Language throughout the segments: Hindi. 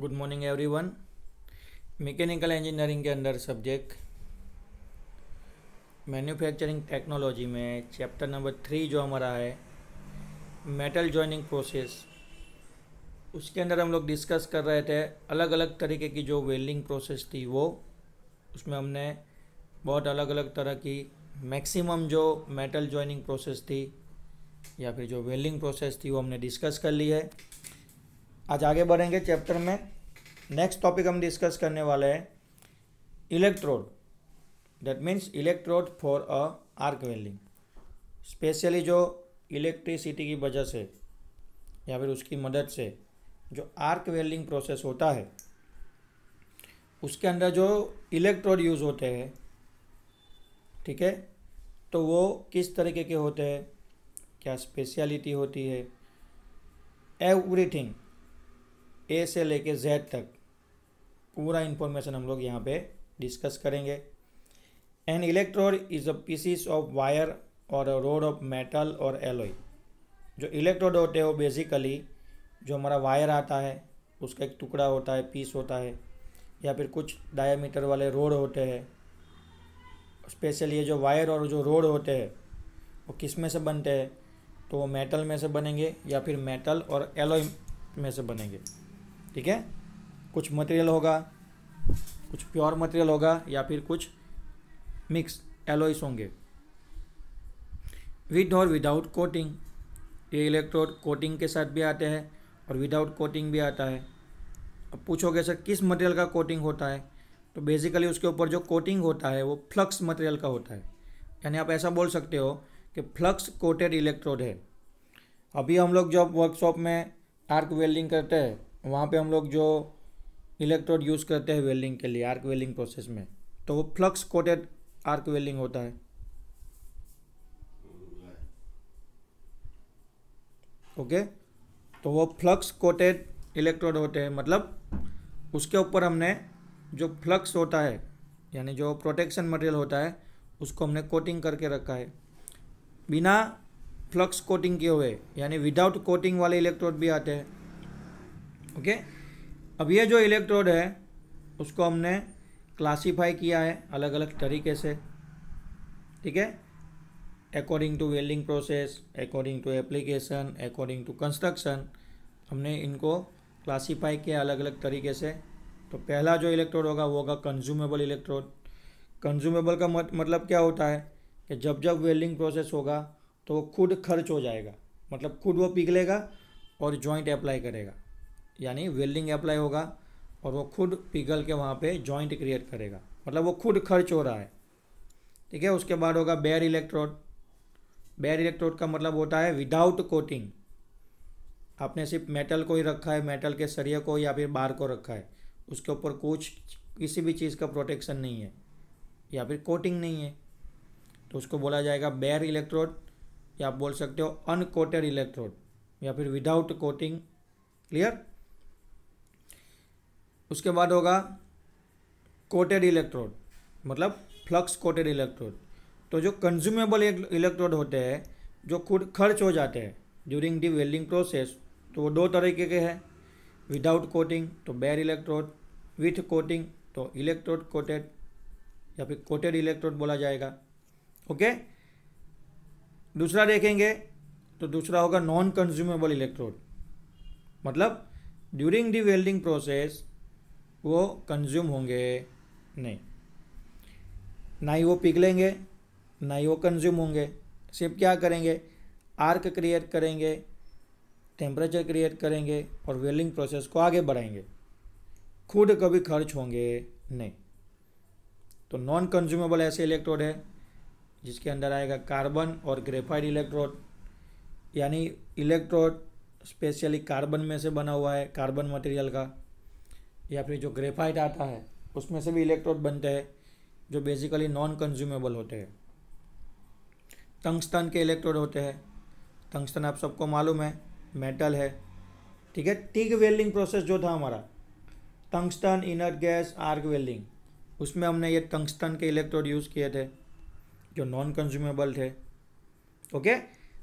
Good morning everyone mechanical engineering के अंदर सब्जेक्ट मैन्युफैक्चरिंग टेक्नोलॉजी में चैप्टर नंबर थ्री जो हमारा है मेटल जॉइनिंग प्रोसेस उसके अंदर हम लोग डिस्कस कर रहे थे अलग अलग तरीके की जो वेल्डिंग प्रोसेस थी वो उसमें हमने बहुत अलग अलग तरह की मैक्सिमम जो मेटल जॉइनिंग प्रोसेस थी या फिर जो वेल्डिंग प्रोसेस थी वो हमने डिस्कस कर ली है आज आगे बढ़ेंगे चैप्टर में नेक्स्ट टॉपिक हम डिस्कस करने वाले हैं electrode that means electrode for a arc welding specially जो इलेक्ट्रिसिटी की वजह से या फिर उसकी मदद से जो आर्क वेल्डिंग प्रोसेस होता है उसके अंदर जो इलेक्ट्रोड यूज़ होते हैं ठीक है तो वो किस तरीके के होते हैं क्या स्पेशलिटी होती है एवरीथिंग ए से लेके जेड तक पूरा इन्फॉर्मेशन हम लोग यहाँ पे डिस्कस करेंगे an electrode is a pieces of wire और अ रोड ऑफ मेटल और एलोई जो इलेक्ट्रोड होते हैं वो बेसिकली जो हमारा वायर आता है उसका एक टुकड़ा होता है पीस होता है या फिर कुछ डायमीटर वाले रोड होते हैं स्पेशली ये जो वायर और जो रोड होते हैं वो किस में से बनते हैं तो वो मेटल में से बनेंगे या फिर मेटल और एलोई में से बनेंगे ठीक है कुछ मटेरियल होगा कुछ प्योर मटेरियल होगा या फिर कुछ मिक्स एलोइस होंगे विद और विदाउट कोटिंग ये इलेक्ट्रोड कोटिंग के साथ भी आते हैं और विदाउट कोटिंग भी आता है अब पूछोगे सर किस मटेरियल का कोटिंग होता है तो बेसिकली उसके ऊपर जो कोटिंग होता है वो फ्लक्स मटेरियल का होता है यानी आप ऐसा बोल सकते हो कि फ्लक्स कोटेड इलेक्ट्रोड है अभी हम लोग जब वर्कशॉप में आर्क वेल्डिंग करते हैं वहाँ पे हम लोग जो इलेक्ट्रोड यूज़ करते हैं वेल्डिंग के लिए आर्क वेल्डिंग प्रोसेस में तो वो फ्लक्स कोटेड आर्क वेल्डिंग होता है ओके okay? तो वो फ्लक्स कोटेड इलेक्ट्रोड होते हैं मतलब उसके ऊपर हमने जो फ्लक्स होता है यानी जो प्रोटेक्शन मटेरियल होता है उसको हमने कोटिंग करके रखा है बिना फ्लक्स कोटिंग किए हुए यानी विदाउट कोटिंग वाले इलेक्ट्रोड भी आते हैं ओके अब ये जो इलेक्ट्रोड है उसको हमने क्लासीफाई किया है अलग अलग तरीके से ठीक है according to welding process according to application according to construction हमने इनको क्लासीफाई किया अलग अलग तरीके से तो पहला जो इलेक्ट्रोड होगा वो होगा कंज्यूमेबल इलेक्ट्रोड कंज्यूमेबल का मत, मतलब क्या होता है कि जब जब वेल्डिंग प्रोसेस होगा तो वो खुद खर्च हो जाएगा मतलब खुद वो पिघलेगा और जॉइंट अप्लाई करेगा यानी वेल्डिंग अप्लाई होगा और वो खुद पिघल के वहाँ पे जॉइंट क्रिएट करेगा मतलब वो खुद खर्च हो रहा है ठीक है उसके बाद होगा बेयर इलेक्ट्रोड बेयर इलेक्ट्रोड का मतलब होता है विदाउट कोटिंग आपने सिर्फ मेटल को ही रखा है मेटल के सरिये को या फिर बार को रखा है उसके ऊपर कुछ किसी भी चीज़ का प्रोटेक्शन नहीं है या फिर कोटिंग नहीं है तो उसको बोला जाएगा बेयर इलेक्ट्रोड या आप बोल सकते हो अनकोटेड इलेक्ट्रोड या फिर विदाउट कोटिंग क्लियर उसके बाद होगा कोटेड इलेक्ट्रोड मतलब फ्लक्स कोटेड इलेक्ट्रोड तो जो कंज्यूमेबल इलेक्ट्रोड होते हैं जो खुद खर्च हो जाते हैं ड्यूरिंग दी वेल्डिंग प्रोसेस तो वो दो तरीके के हैं विदाउट कोटिंग तो बेर इलेक्ट्रोड विथ कोटिंग तो इलेक्ट्रोड कोटेड या फिर कोटेड इलेक्ट्रोड बोला जाएगा ओके दूसरा देखेंगे तो दूसरा होगा नॉन कंज्यूमेबल इलेक्ट्रोड मतलब ड्यूरिंग दी वेल्डिंग प्रोसेस वो कंज्यूम होंगे नहीं ना ही वो पिघलेंगे ना ही वो कंज्यूम होंगे सिर्फ क्या करेंगे आर्क क्रिएट करेंगे टेम्परेचर क्रिएट करेंगे और वेल्डिंग प्रोसेस को आगे बढ़ाएंगे खुद कभी खर्च होंगे नहीं तो नॉन कंज्यूमेबल ऐसे इलेक्ट्रोड है जिसके अंदर आएगा कार्बन और ग्रेफाइड इलेक्ट्रोड यानी इलेक्ट्रोड स्पेशली कार्बन में से बना हुआ है कार्बन मटेरियल का या फिर जो ग्रेफाइट आता है उसमें से भी इलेक्ट्रोड बनते हैं जो बेसिकली नॉन कंज्यूमेबल होते हैं टंगस्टन के इलेक्ट्रोड होते हैं टंगस्टन आप सबको मालूम है मेटल है ठीक है टिग वेल्डिंग प्रोसेस जो था हमारा tungsten inert gas arc welding उसमें हमने ये टंगस्टन के इलेक्ट्रोड यूज़ किए थे जो नॉन कंज्यूमेबल थे ओके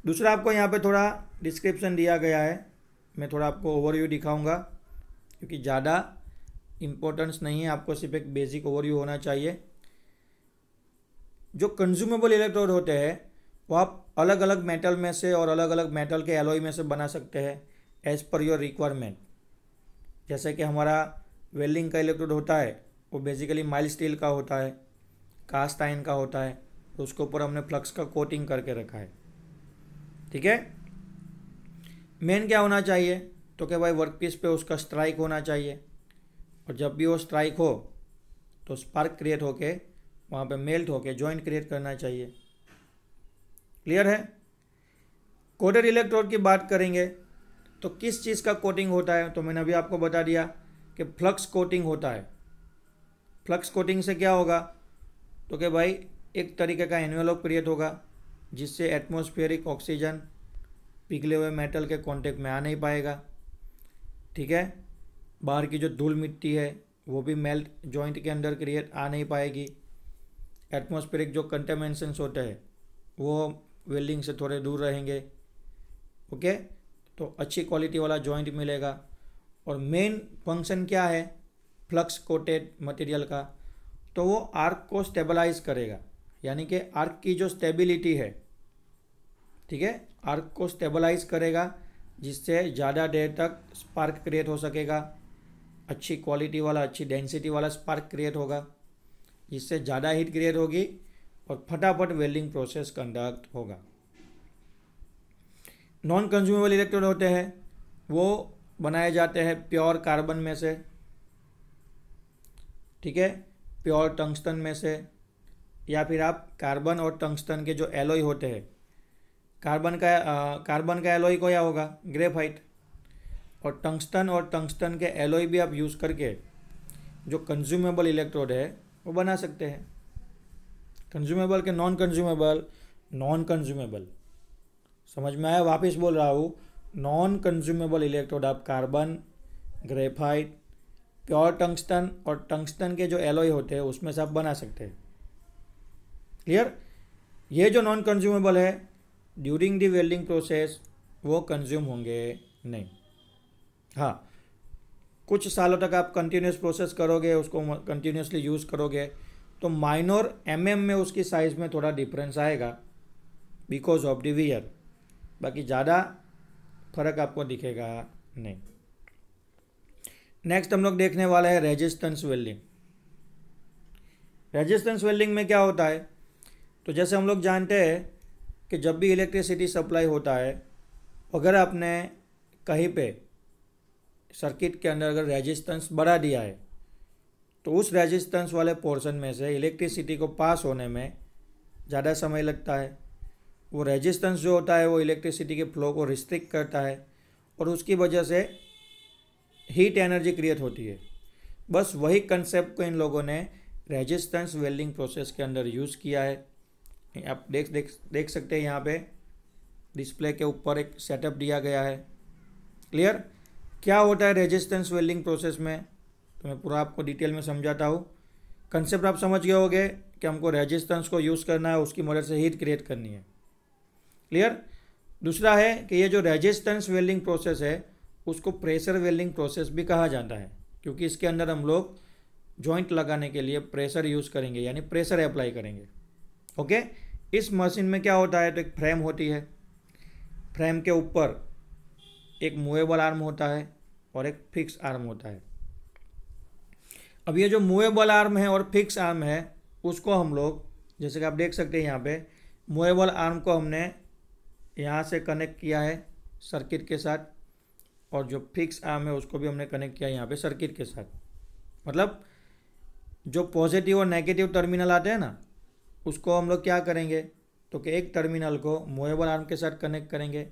दूसरा आपको यहाँ पे थोड़ा डिस्क्रिप्शन दिया गया है मैं थोड़ा आपको ओवरव्यू दिखाऊंगा क्योंकि ज़्यादा इम्पोर्टेंस नहीं है आपको सिर्फ एक बेसिक ओवरव्यू होना चाहिए जो कंज्यूमेबल इलेक्ट्रोड होते हैं वो आप अलग अलग मेटल में से और अलग अलग मेटल के एलोई में से बना सकते हैं एज़ पर योर रिक्वायरमेंट जैसे कि हमारा वेल्डिंग का इलेक्ट्रोड होता है वो बेसिकली माइल स्टील का होता है कास्ट आइन का होता है तो उसके ऊपर हमने फ्लक्स का कोटिंग करके रखा है ठीक है मेन क्या होना चाहिए तो क्या भाई वर्क पीस पे उसका स्ट्राइक होना चाहिए और जब भी वो स्ट्राइक हो तो स्पार्क क्रिएट होके वहाँ पे मेल्ट होके जॉइंट क्रिएट करना चाहिए क्लियर है कोटेड इलेक्ट्रोड की बात करेंगे तो किस चीज़ का कोटिंग होता है तो मैंने अभी आपको बता दिया कि फ्लक्स कोटिंग होता है फ्लक्स कोटिंग से क्या होगा तो कि भाई एक तरीके का एनवेलोप क्रिएट होगा जिससे एटमोस्फेरिक ऑक्सीजन पिघले हुए मेटल के कांटेक्ट में आ नहीं पाएगा ठीक है बाहर की जो धूल मिट्टी है वो भी मेल्ट जॉइंट के अंदर क्रिएट आ नहीं पाएगी एटमॉस्फेरिक जो कंटेमेंसन्स होते हैं वो वेल्डिंग से थोड़े दूर रहेंगे ओके तो अच्छी क्वालिटी वाला जॉइंट मिलेगा और मेन फंक्शन क्या है फ्लक्स कोटेड मटेरियल का तो वो आर्क को स्टेबलाइज करेगा यानी कि आर्क की जो स्टेबिलिटी है ठीक है आर्क को स्टेबलाइज करेगा जिससे ज़्यादा देर तक स्पार्क क्रिएट हो सकेगा अच्छी क्वालिटी वाला अच्छी डेंसिटी वाला स्पार्क क्रिएट होगा इससे ज़्यादा हीट क्रिएट होगी और फटाफट वेल्डिंग प्रोसेस कंडक्ट होगा नॉन कंज्यूमेबल इलेक्ट्रोड होते हैं वो बनाए जाते हैं प्योर कार्बन में से ठीक है प्योर टंगस्टन में से या फिर आप कार्बन और टंगस्टन के जो एलोई होते हैं कार्बन का आ, कार्बन का एलोई को क्या होगा ग्रेफाइट और टंगस्टन और टंगस्टन के एलोई भी आप यूज़ करके जो कंज्यूमेबल इलेक्ट्रोड है वो बना सकते हैं कंज्यूमेबल के नॉन कंज्यूमेबल नॉन कंज्यूमेबल समझ में आया वापस बोल रहा हूँ नॉन कंज्यूमेबल इलेक्ट्रोड आप कार्बन ग्रेफाइट प्योर टंगस्टन और टंगस्टन के जो एलोई होते हैं उसमें से आप बना सकते हैं क्लियर ये जो नॉन कंज्यूमेबल है ड्यूरिंग दी वेल्डिंग प्रोसेस वो कंज्यूम होंगे नहीं हाँ कुछ सालों तक आप कंटिन्यूस प्रोसेस करोगे उसको कंटिन्यूसली यूज़ करोगे तो माइनोर एम mm में उसकी साइज़ में थोड़ा डिफरेंस आएगा बिकॉज ऑफ डिवीजन बाकी ज़्यादा फर्क आपको दिखेगा नहीं नेक्स्ट हम लोग देखने वाला है रेजिस्टेंस वेल्डिंग रेजिस्टेंस वेल्डिंग में क्या होता है तो जैसे हम लोग जानते हैं कि जब भी इलेक्ट्रिसिटी सप्लाई होता है अगर आपने कहीं पे सर्किट के अंदर अगर रेजिस्टेंस बढ़ा दिया है तो उस रेजिस्टेंस वाले पोर्शन में से इलेक्ट्रिसिटी को पास होने में ज़्यादा समय लगता है वो रेजिस्टेंस जो होता है वो इलेक्ट्रिसिटी के फ्लो को रिस्ट्रिक्ट करता है और उसकी वजह से हीट एनर्जी क्रिएट होती है बस वही कंसेप्ट को इन लोगों ने रेजिस्टेंस वेल्डिंग प्रोसेस के अंदर यूज़ किया है आप देख देख देख सकते हैं यहाँ पे डिस्प्ले के ऊपर एक सेटअप दिया गया है क्लियर क्या होता है रेजिस्टेंस वेल्डिंग प्रोसेस में तो मैं पूरा आपको डिटेल में समझाता हूँ कंसेप्ट आप समझ गए होगे कि हमको रेजिस्टेंस को यूज़ करना है उसकी मदद से हीट क्रिएट करनी है क्लियर दूसरा है कि ये जो रेजिस्टेंस वेल्डिंग प्रोसेस है उसको प्रेशर वेल्डिंग प्रोसेस भी कहा जाता है क्योंकि इसके अंदर हम लोग जॉइंट लगाने के लिए प्रेशर यूज़ करेंगे यानी प्रेशर अप्लाई करेंगे ओके इस मशीन में क्या होता है तो एक फ्रेम होती है फ्रेम के ऊपर एक मूवेबल आर्म होता है और एक फिक्स आर्म होता है अब ये जो मूवेबल आर्म है और फिक्स आर्म है उसको हम लोग जैसे कि आप देख सकते हैं यहाँ पे मूवेबल आर्म को हमने यहाँ से कनेक्ट किया है सर्किट के साथ और जो फिक्स आर्म है उसको भी हमने कनेक्ट किया है यहाँ पे सर्किट के साथ मतलब जो पॉजिटिव और नेगेटिव टर्मिनल आते हैं ना उसको हम लोग क्या करेंगे तो कि एक टर्मिनल को मूवेबल आर्म के साथ कनेक्ट करेंगे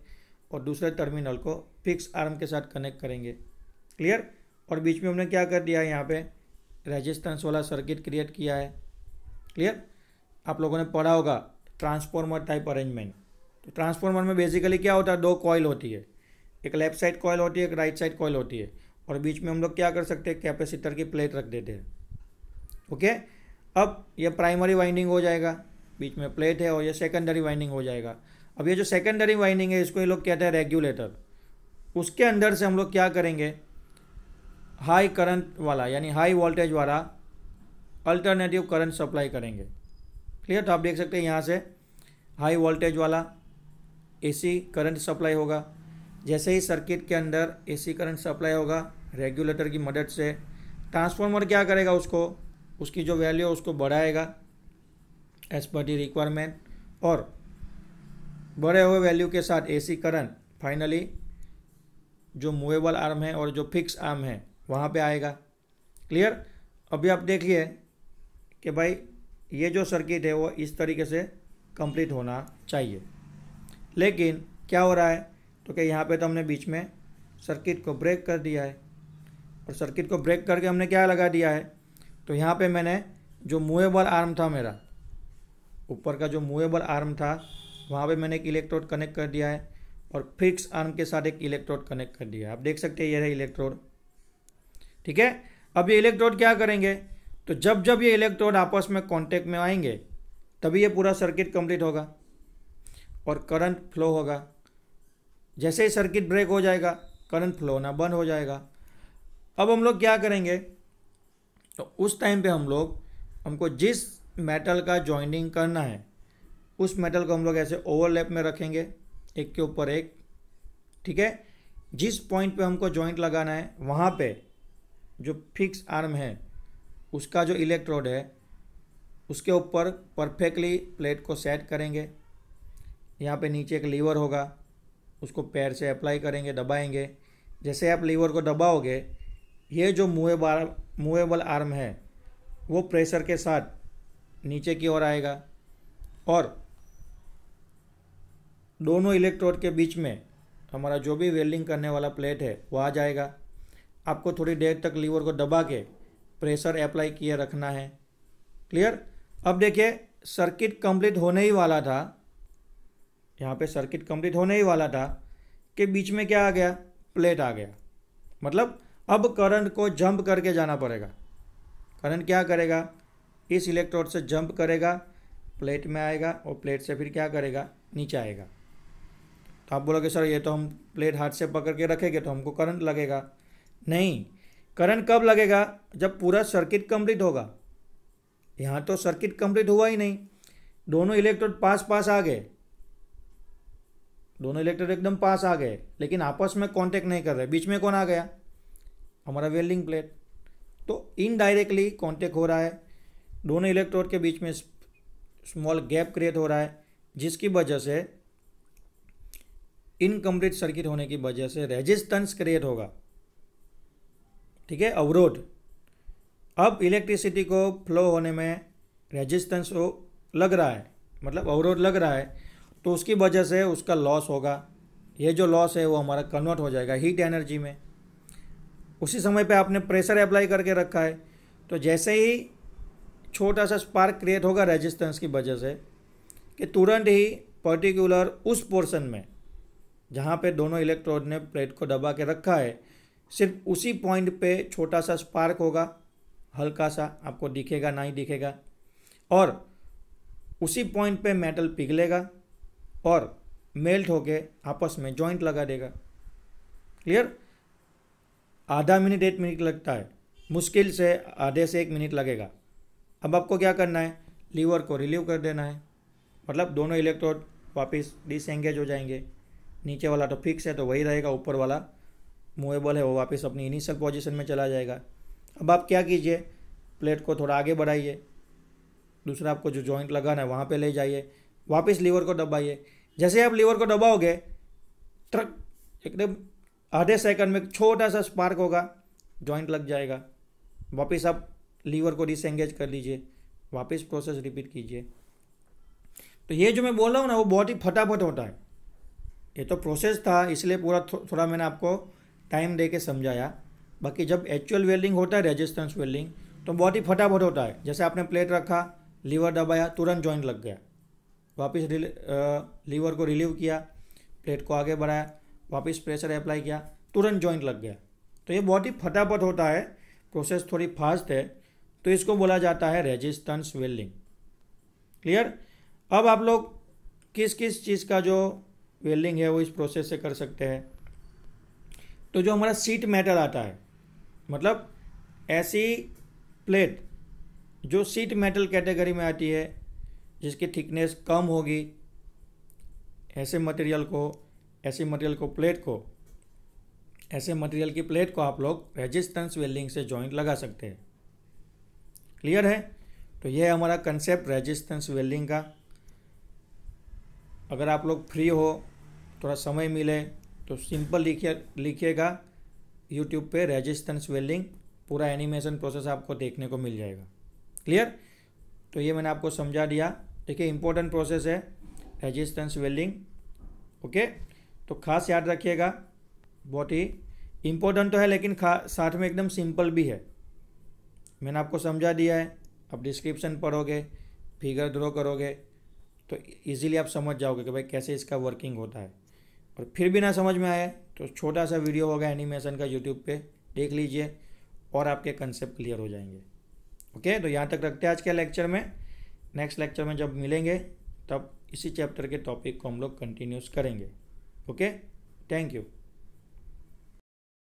और दूसरे टर्मिनल को फिक्स आर्म के साथ कनेक्ट करेंगे क्लियर और बीच में हमने क्या कर दिया है यहाँ पे रेजिस्टेंस वाला सर्किट क्रिएट किया है क्लियर आप लोगों ने पढ़ा होगा ट्रांसफॉर्मर टाइप अरेंजमेंट तो ट्रांसफॉर्मर में बेसिकली क्या होता है दो कॉयल होती है एक लेफ्ट साइड कॉयल होती है एक राइट साइड कॉयल होती है और बीच में हम लोग क्या कर सकते हैं कैपेसिटर की प्लेट रख देते हैं ओके अब ये प्राइमरी वाइंडिंग हो जाएगा बीच में प्लेट है और ये सेकेंडरी वाइंडिंग हो जाएगा अब ये जो सेकेंडरी वाइंडिंग है इसको ये लोग कहते हैं रेगुलेटर उसके अंदर से हम लोग क्या करेंगे हाई करंट वाला यानी हाई वोल्टेज वाला अल्टरनेटिव करंट सप्लाई करेंगे क्लियर तो आप देख सकते हैं यहाँ से हाई वोल्टेज वाला एसी करंट सप्लाई होगा जैसे ही सर्किट के अंदर एसी करंट सप्लाई होगा रेगुलेटर की मदद से ट्रांसफार्मर क्या करेगा उसको उसकी जो वैल्यू है उसको बढ़ाएगा एज पर दी रिक्वायरमेंट और बढ़े हुए वैल्यू के साथ एसी करंट फाइनली जो मूवेबल आर्म है और जो फिक्स आर्म है वहाँ पे आएगा क्लियर अभी आप देखिए कि भाई ये जो सर्किट है वो इस तरीके से कंप्लीट होना चाहिए लेकिन क्या हो रहा है तो क्या यहाँ पे तो हमने बीच में सर्किट को ब्रेक कर दिया है और सर्किट को ब्रेक करके हमने क्या लगा दिया है तो यहाँ पे मैंने जो मूवेबल आर्म था मेरा ऊपर का जो मूवेबल आर्म था वहाँ पे मैंने एक इलेक्ट्रोड कनेक्ट कर दिया है और फिक्स आर्म के साथ एक इलेक्ट्रोड कनेक्ट कर दिया है आप देख सकते हैं ये है इलेक्ट्रोड ठीक है अब ये इलेक्ट्रोड क्या करेंगे तो जब जब ये इलेक्ट्रोड आपस में कांटेक्ट में आएंगे तभी ये पूरा सर्किट कंप्लीट होगा और करंट फ्लो होगा जैसे ही सर्किट ब्रेक हो जाएगा करंट फ्लो होना बंद हो जाएगा अब हम लोग क्या करेंगे तो उस टाइम पे हम लोग हमको जिस मेटल का जॉइनिंग करना है उस मेटल को हम लोग ऐसे ओवरलैप में रखेंगे एक के ऊपर एक ठीक है जिस पॉइंट पे हमको जॉइंट लगाना है वहाँ पे जो फिक्स आर्म है उसका जो इलेक्ट्रोड है उसके ऊपर परफेक्टली प्लेट को सेट करेंगे यहाँ पे नीचे एक लीवर होगा उसको पैर से अप्लाई करेंगे दबाएंगे जैसे आप लीवर को दबाओगे ये जो मूवेबल मूवेबल आर्म है वो प्रेशर के साथ नीचे की ओर आएगा और दोनों इलेक्ट्रोड के बीच में हमारा जो भी वेल्डिंग करने वाला प्लेट है वो आ जाएगा आपको थोड़ी देर तक लीवर को दबा के प्रेशर अप्लाई किए रखना है क्लियर अब देखिए सर्किट कंप्लीट होने ही वाला था यहाँ पे सर्किट कंप्लीट होने ही वाला था कि बीच में क्या आ गया प्लेट आ गया मतलब अब करंट को जंप करके जाना पड़ेगा करंट क्या करेगा इस इलेक्ट्रोड से जंप करेगा प्लेट में आएगा और प्लेट से फिर क्या करेगा नीचे आएगा तो आप बोलोगे सर ये तो हम प्लेट हाथ से पकड़ के रखेंगे तो हमको करंट लगेगा नहीं करंट कब लगेगा जब पूरा सर्किट कंप्लीट होगा यहाँ तो सर्किट कंप्लीट हुआ ही नहीं दोनों इलेक्ट्रोड पास पास आ गए दोनों इलेक्ट्रोड एकदम पास आ गए लेकिन आपस में कांटेक्ट नहीं कर रहे बीच में कौन आ गया हमारा वेल्डिंग प्लेट तो इनडायरेक्टली कांटेक्ट हो रहा है दोनों इलेक्ट्रोड के बीच में स्मॉल गैप क्रिएट हो रहा है जिसकी वजह से इनकम्प्लीट सर्किट होने की वजह से रेजिस्टेंस क्रिएट होगा ठीक है अवरोध अब इलेक्ट्रिसिटी को फ्लो होने में रेजिस्टेंस हो लग रहा है मतलब अवरोध लग रहा है तो उसकी वजह से उसका लॉस होगा ये जो लॉस है वो हमारा कन्वर्ट हो जाएगा हीट एनर्जी में उसी समय पे आपने प्रेशर अप्लाई करके रखा है तो जैसे ही छोटा सा स्पार्क क्रिएट होगा रेजिस्टेंस की वजह से कि तुरंत ही पर्टिकुलर उस पोर्शन में जहाँ पे दोनों इलेक्ट्रोड ने प्लेट को दबा के रखा है सिर्फ उसी पॉइंट पे छोटा सा स्पार्क होगा हल्का सा आपको दिखेगा ना ही दिखेगा और उसी पॉइंट पे मेटल पिघलेगा और मेल्ट होके आपस में जॉइंट लगा देगा क्लियर आधा मिनट एक मिनट लगता है मुश्किल से आधे से एक मिनट लगेगा अब आपको क्या करना है लीवर को रिलीव कर देना है मतलब दोनों इलेक्ट्रोड वापस डिसंगेज हो जाएंगे नीचे वाला तो फिक्स है तो वही रहेगा ऊपर वाला मूवेबल है वो वापस अपनी इनिशियल पोजिशन में चला जाएगा अब आप क्या कीजिए प्लेट को थोड़ा आगे बढ़ाइए दूसरा आपको जो जॉइंट लगाना है वहाँ पे ले जाइए वापस लीवर को दबाइए जैसे आप लीवर को दबाओगे ट्रक एकदम आधे सेकंड में छोटा सा स्पार्क होगा जॉइंट लग जाएगा वापस आप लीवर को डिसंगेज कर लीजिए वापस प्रोसेस रिपीट कीजिए तो ये जो मैं बोल रहा हूँ ना वो बहुत ही फटाफट होता है ये तो प्रोसेस था इसलिए पूरा थो, थोड़ा मैंने आपको टाइम दे के समझाया बाकी जब एक्चुअल वेल्डिंग होता है रेजिस्टेंस वेल्डिंग तो बहुत ही फटाफट होता है जैसे आपने प्लेट रखा लीवर दबाया तुरंत जॉइंट लग गया वापस लीवर को रिलीव किया प्लेट को आगे बढ़ाया वापस प्रेशर अप्लाई किया तुरंत जॉइंट लग गया तो ये बहुत ही फटाफट होता है प्रोसेस थोड़ी फास्ट है तो इसको बोला जाता है रेजिस्टेंस वेल्डिंग क्लियर अब आप लोग किस किस चीज़ का जो वेल्डिंग है वो इस प्रोसेस से कर सकते हैं तो जो हमारा सीट मैटर आता है मतलब ऐसी प्लेट जो सीट मेटल कैटेगरी में आती है जिसकी थिकनेस कम होगी ऐसे मटेरियल को ऐसे मटेरियल को प्लेट को ऐसे मटेरियल की प्लेट को आप लोग रेजिस्टेंस वेल्डिंग से जॉइंट लगा सकते हैं क्लियर है तो यह हमारा कंसेप्ट रेजिस्टेंस वेल्डिंग का अगर आप लोग फ्री हो थोड़ा समय मिले तो सिंपल लिखिए लिखिएगा यूट्यूब पे रेजिस्टेंस वेल्डिंग पूरा एनिमेशन प्रोसेस आपको देखने को मिल जाएगा क्लियर तो ये मैंने आपको समझा दिया देखिए इंपॉर्टेंट प्रोसेस है रेजिस्टेंस वेल्डिंग ओके तो खास याद रखिएगा बहुत ही इम्पोर्टेंट तो है लेकिन साथ में एकदम सिंपल भी है मैंने आपको समझा दिया है आप डिस्क्रिप्शन पढ़ोगे फिगर ड्रॉ करोगे तो इजीली आप समझ जाओगे कि भाई कैसे इसका वर्किंग होता है और फिर भी ना समझ में आए तो छोटा सा वीडियो होगा एनिमेशन का यूट्यूब पे देख लीजिए और आपके कंसेप्ट क्लियर हो जाएंगे ओके तो यहाँ तक रखते हैं आज के लेक्चर में नेक्स्ट लेक्चर में जब मिलेंगे तब इसी चैप्टर के टॉपिक को हम लोग कंटिन्यूस करेंगे ओके थैंक यू